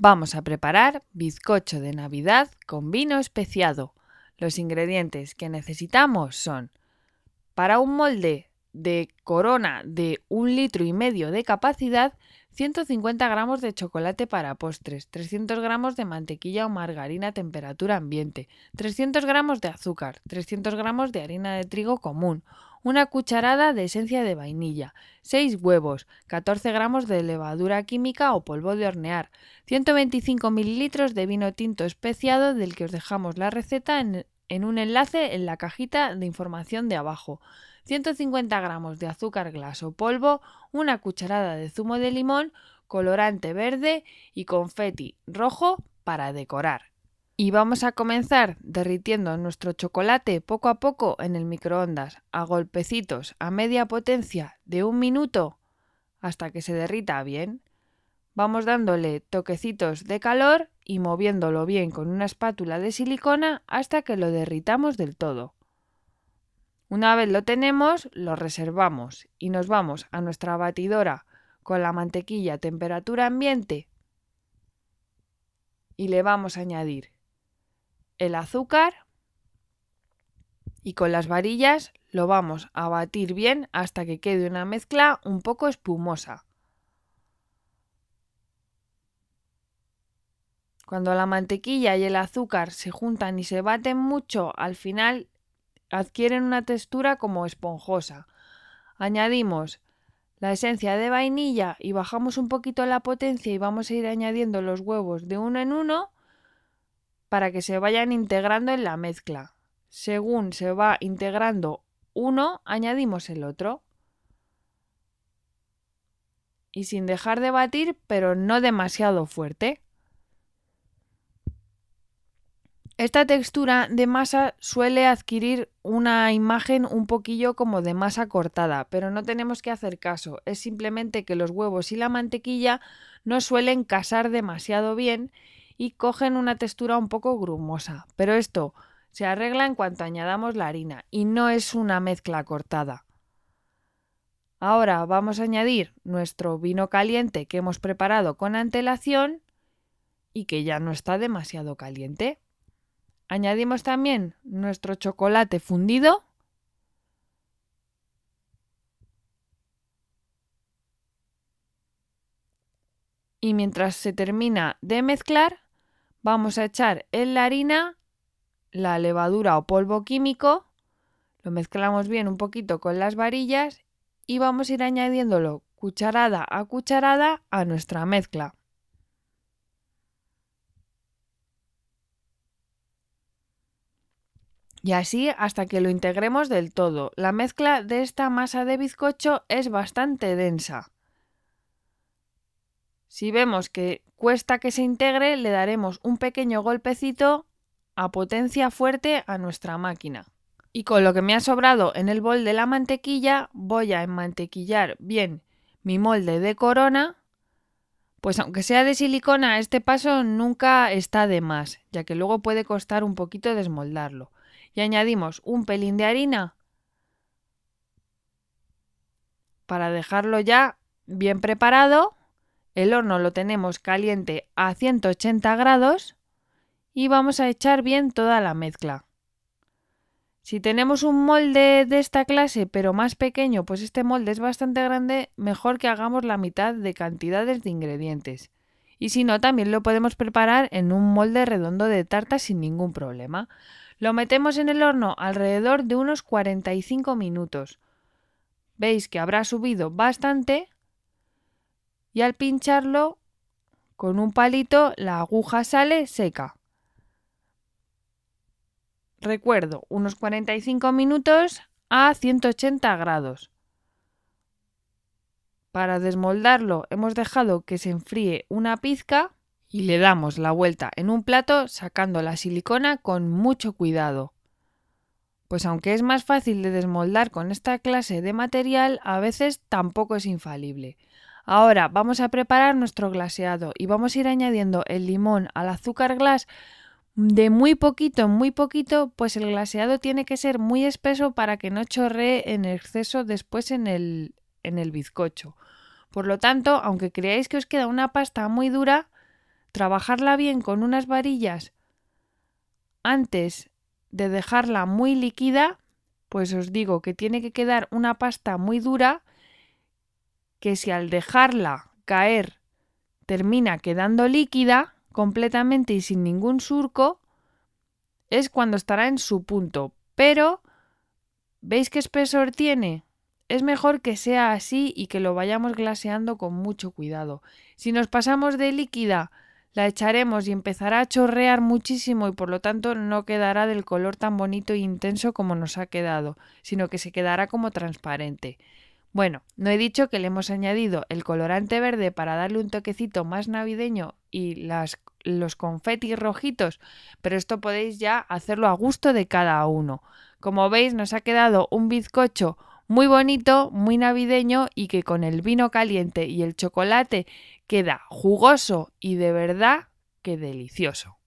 Vamos a preparar bizcocho de Navidad con vino especiado. Los ingredientes que necesitamos son para un molde de corona de un litro y medio de capacidad, 150 gramos de chocolate para postres, 300 gramos de mantequilla o margarina a temperatura ambiente, 300 gramos de azúcar, 300 gramos de harina de trigo común, una cucharada de esencia de vainilla, 6 huevos, 14 gramos de levadura química o polvo de hornear, 125 mililitros de vino tinto especiado del que os dejamos la receta en, en un enlace en la cajita de información de abajo, 150 gramos de azúcar glas o polvo, una cucharada de zumo de limón, colorante verde y confeti rojo para decorar. Y vamos a comenzar derritiendo nuestro chocolate poco a poco en el microondas, a golpecitos, a media potencia, de un minuto, hasta que se derrita bien. Vamos dándole toquecitos de calor y moviéndolo bien con una espátula de silicona hasta que lo derritamos del todo. Una vez lo tenemos, lo reservamos y nos vamos a nuestra batidora con la mantequilla a temperatura ambiente y le vamos a añadir el azúcar y con las varillas lo vamos a batir bien hasta que quede una mezcla un poco espumosa. Cuando la mantequilla y el azúcar se juntan y se baten mucho, al final adquieren una textura como esponjosa. Añadimos la esencia de vainilla y bajamos un poquito la potencia y vamos a ir añadiendo los huevos de uno en uno para que se vayan integrando en la mezcla. Según se va integrando uno, añadimos el otro. Y sin dejar de batir, pero no demasiado fuerte. Esta textura de masa suele adquirir una imagen un poquillo como de masa cortada, pero no tenemos que hacer caso, es simplemente que los huevos y la mantequilla no suelen casar demasiado bien y cogen una textura un poco grumosa. Pero esto se arregla en cuanto añadamos la harina y no es una mezcla cortada. Ahora vamos a añadir nuestro vino caliente que hemos preparado con antelación y que ya no está demasiado caliente. Añadimos también nuestro chocolate fundido. Y mientras se termina de mezclar, vamos a echar en la harina la levadura o polvo químico, lo mezclamos bien un poquito con las varillas y vamos a ir añadiéndolo cucharada a cucharada a nuestra mezcla. Y así hasta que lo integremos del todo. La mezcla de esta masa de bizcocho es bastante densa. Si vemos que cuesta que se integre, le daremos un pequeño golpecito a potencia fuerte a nuestra máquina. Y con lo que me ha sobrado en el bol de la mantequilla, voy a enmantequillar bien mi molde de corona. Pues aunque sea de silicona, este paso nunca está de más, ya que luego puede costar un poquito desmoldarlo. Y añadimos un pelín de harina para dejarlo ya bien preparado el horno lo tenemos caliente a 180 grados y vamos a echar bien toda la mezcla. Si tenemos un molde de esta clase pero más pequeño, pues este molde es bastante grande, mejor que hagamos la mitad de cantidades de ingredientes. Y si no, también lo podemos preparar en un molde redondo de tarta sin ningún problema. Lo metemos en el horno alrededor de unos 45 minutos. Veis que habrá subido bastante y al pincharlo con un palito la aguja sale seca. Recuerdo, unos 45 minutos a 180 grados. Para desmoldarlo hemos dejado que se enfríe una pizca y le damos la vuelta en un plato sacando la silicona con mucho cuidado. Pues aunque es más fácil de desmoldar con esta clase de material, a veces tampoco es infalible. Ahora vamos a preparar nuestro glaseado y vamos a ir añadiendo el limón al azúcar glass de muy poquito en muy poquito, pues el glaseado tiene que ser muy espeso para que no chorree en exceso después en el, en el bizcocho. Por lo tanto, aunque creáis que os queda una pasta muy dura, trabajarla bien con unas varillas antes de dejarla muy líquida, pues os digo que tiene que quedar una pasta muy dura que si al dejarla caer termina quedando líquida completamente y sin ningún surco, es cuando estará en su punto. Pero, ¿veis qué espesor tiene? Es mejor que sea así y que lo vayamos glaseando con mucho cuidado. Si nos pasamos de líquida, la echaremos y empezará a chorrear muchísimo y por lo tanto no quedará del color tan bonito e intenso como nos ha quedado, sino que se quedará como transparente. Bueno, no he dicho que le hemos añadido el colorante verde para darle un toquecito más navideño y las, los confetis rojitos, pero esto podéis ya hacerlo a gusto de cada uno. Como veis, nos ha quedado un bizcocho muy bonito, muy navideño y que con el vino caliente y el chocolate queda jugoso y de verdad que delicioso.